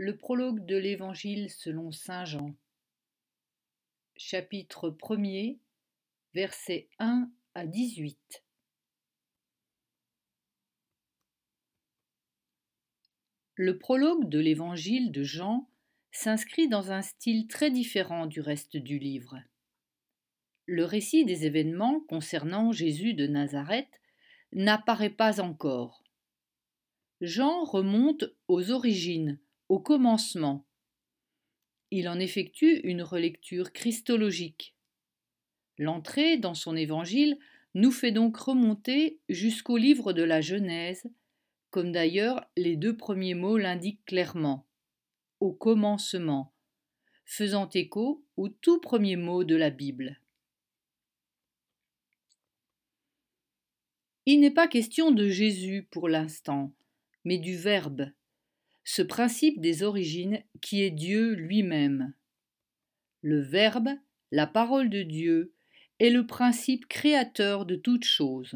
Le prologue de l'Évangile selon Saint Jean. Chapitre 1er, versets 1 à 18. Le prologue de l'Évangile de Jean s'inscrit dans un style très différent du reste du livre. Le récit des événements concernant Jésus de Nazareth n'apparaît pas encore. Jean remonte aux origines, au commencement. Il en effectue une relecture christologique. L'entrée dans son évangile nous fait donc remonter jusqu'au livre de la Genèse, comme d'ailleurs les deux premiers mots l'indiquent clairement, au commencement, faisant écho au tout premier mot de la Bible. Il n'est pas question de Jésus pour l'instant, mais du Verbe, ce principe des origines qui est Dieu lui-même. Le Verbe, la parole de Dieu, est le principe créateur de toutes choses.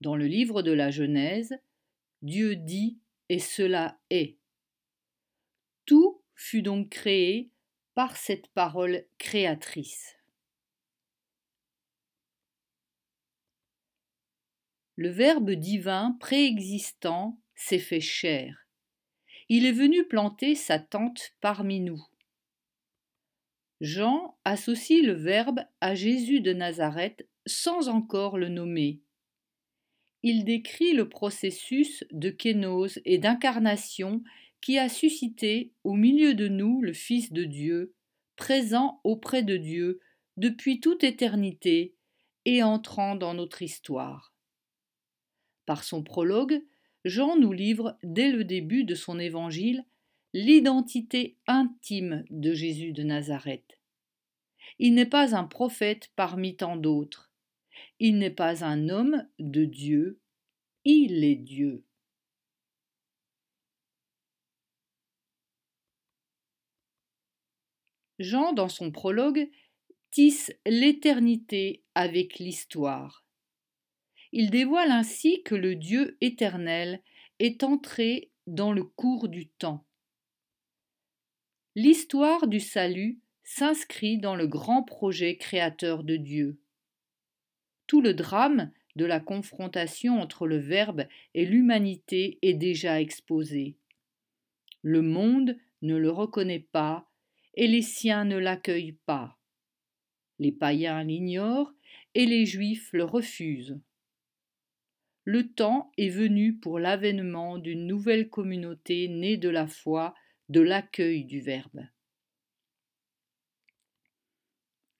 Dans le livre de la Genèse, Dieu dit et cela est. Tout fut donc créé par cette parole créatrice. Le Verbe divin préexistant s'est fait chair il est venu planter sa tente parmi nous. Jean associe le Verbe à Jésus de Nazareth sans encore le nommer. Il décrit le processus de kénose et d'incarnation qui a suscité au milieu de nous le Fils de Dieu, présent auprès de Dieu depuis toute éternité et entrant dans notre histoire. Par son prologue, Jean nous livre dès le début de son évangile l'identité intime de Jésus de Nazareth. Il n'est pas un prophète parmi tant d'autres. Il n'est pas un homme de Dieu. Il est Dieu. Jean, dans son prologue, tisse l'éternité avec l'histoire. Il dévoile ainsi que le Dieu éternel est entré dans le cours du temps. L'histoire du salut s'inscrit dans le grand projet créateur de Dieu. Tout le drame de la confrontation entre le Verbe et l'humanité est déjà exposé. Le monde ne le reconnaît pas et les siens ne l'accueillent pas. Les païens l'ignorent et les juifs le refusent le temps est venu pour l'avènement d'une nouvelle communauté née de la foi, de l'accueil du Verbe.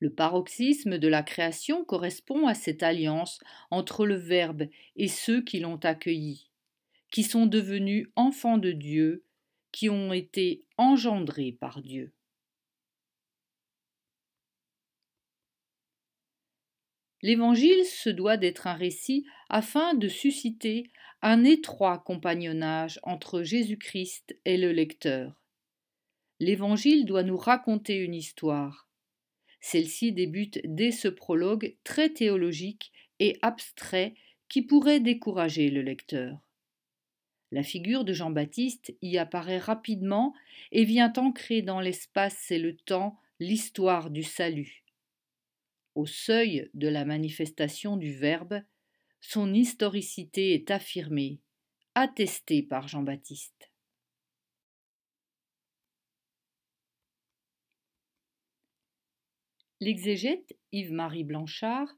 Le paroxysme de la création correspond à cette alliance entre le Verbe et ceux qui l'ont accueilli, qui sont devenus enfants de Dieu, qui ont été engendrés par Dieu. L'Évangile se doit d'être un récit afin de susciter un étroit compagnonnage entre Jésus-Christ et le lecteur. L'Évangile doit nous raconter une histoire. Celle-ci débute dès ce prologue très théologique et abstrait qui pourrait décourager le lecteur. La figure de Jean-Baptiste y apparaît rapidement et vient ancrer dans l'espace et le temps l'histoire du salut au seuil de la manifestation du Verbe, son historicité est affirmée, attestée par Jean-Baptiste. L'exégète Yves-Marie Blanchard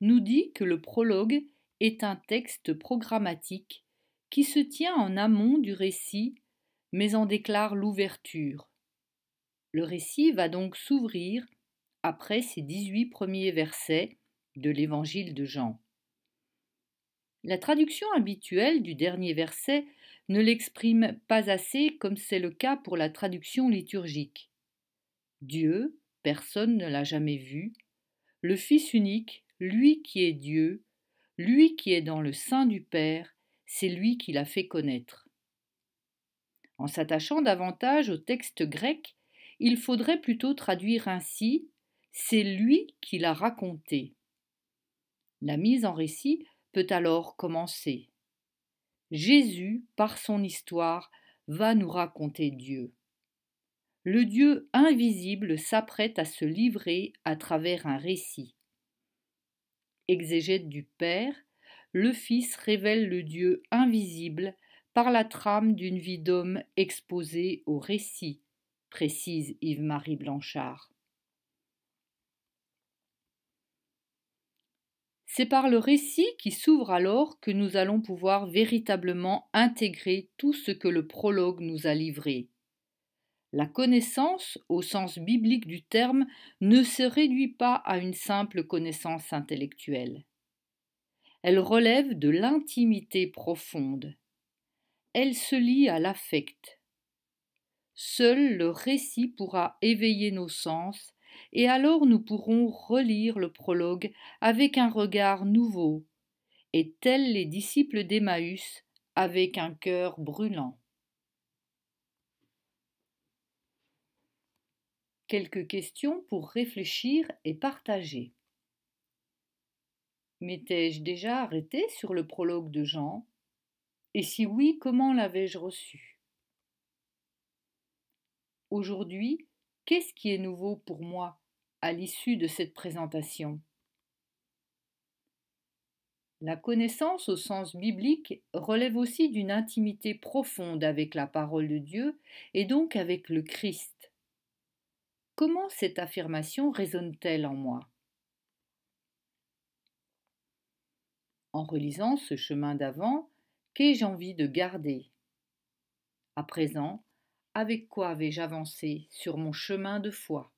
nous dit que le prologue est un texte programmatique qui se tient en amont du récit mais en déclare l'ouverture. Le récit va donc s'ouvrir après ces 18 premiers versets de l'évangile de Jean. La traduction habituelle du dernier verset ne l'exprime pas assez comme c'est le cas pour la traduction liturgique. Dieu, personne ne l'a jamais vu, le Fils unique, lui qui est Dieu, lui qui est dans le sein du Père, c'est lui qui l'a fait connaître. En s'attachant davantage au texte grec, il faudrait plutôt traduire ainsi c'est lui qui l'a raconté. La mise en récit peut alors commencer. Jésus, par son histoire, va nous raconter Dieu. Le Dieu invisible s'apprête à se livrer à travers un récit. Exégète du Père, le Fils révèle le Dieu invisible par la trame d'une vie d'homme exposée au récit, précise Yves-Marie Blanchard. C'est par le récit qui s'ouvre alors que nous allons pouvoir véritablement intégrer tout ce que le prologue nous a livré. La connaissance, au sens biblique du terme, ne se réduit pas à une simple connaissance intellectuelle. Elle relève de l'intimité profonde. Elle se lie à l'affect. Seul le récit pourra éveiller nos sens et alors nous pourrons relire le prologue avec un regard nouveau, et tels les disciples d'Emmaüs, avec un cœur brûlant. Quelques questions pour réfléchir et partager. M'étais-je déjà arrêté sur le prologue de Jean Et si oui, comment l'avais-je reçu Aujourd'hui, qu'est-ce qui est nouveau pour moi à l'issue de cette présentation. La connaissance au sens biblique relève aussi d'une intimité profonde avec la parole de Dieu et donc avec le Christ. Comment cette affirmation résonne-t-elle en moi En relisant ce chemin d'avant, qu'ai-je envie de garder À présent, avec quoi avais-je avancé sur mon chemin de foi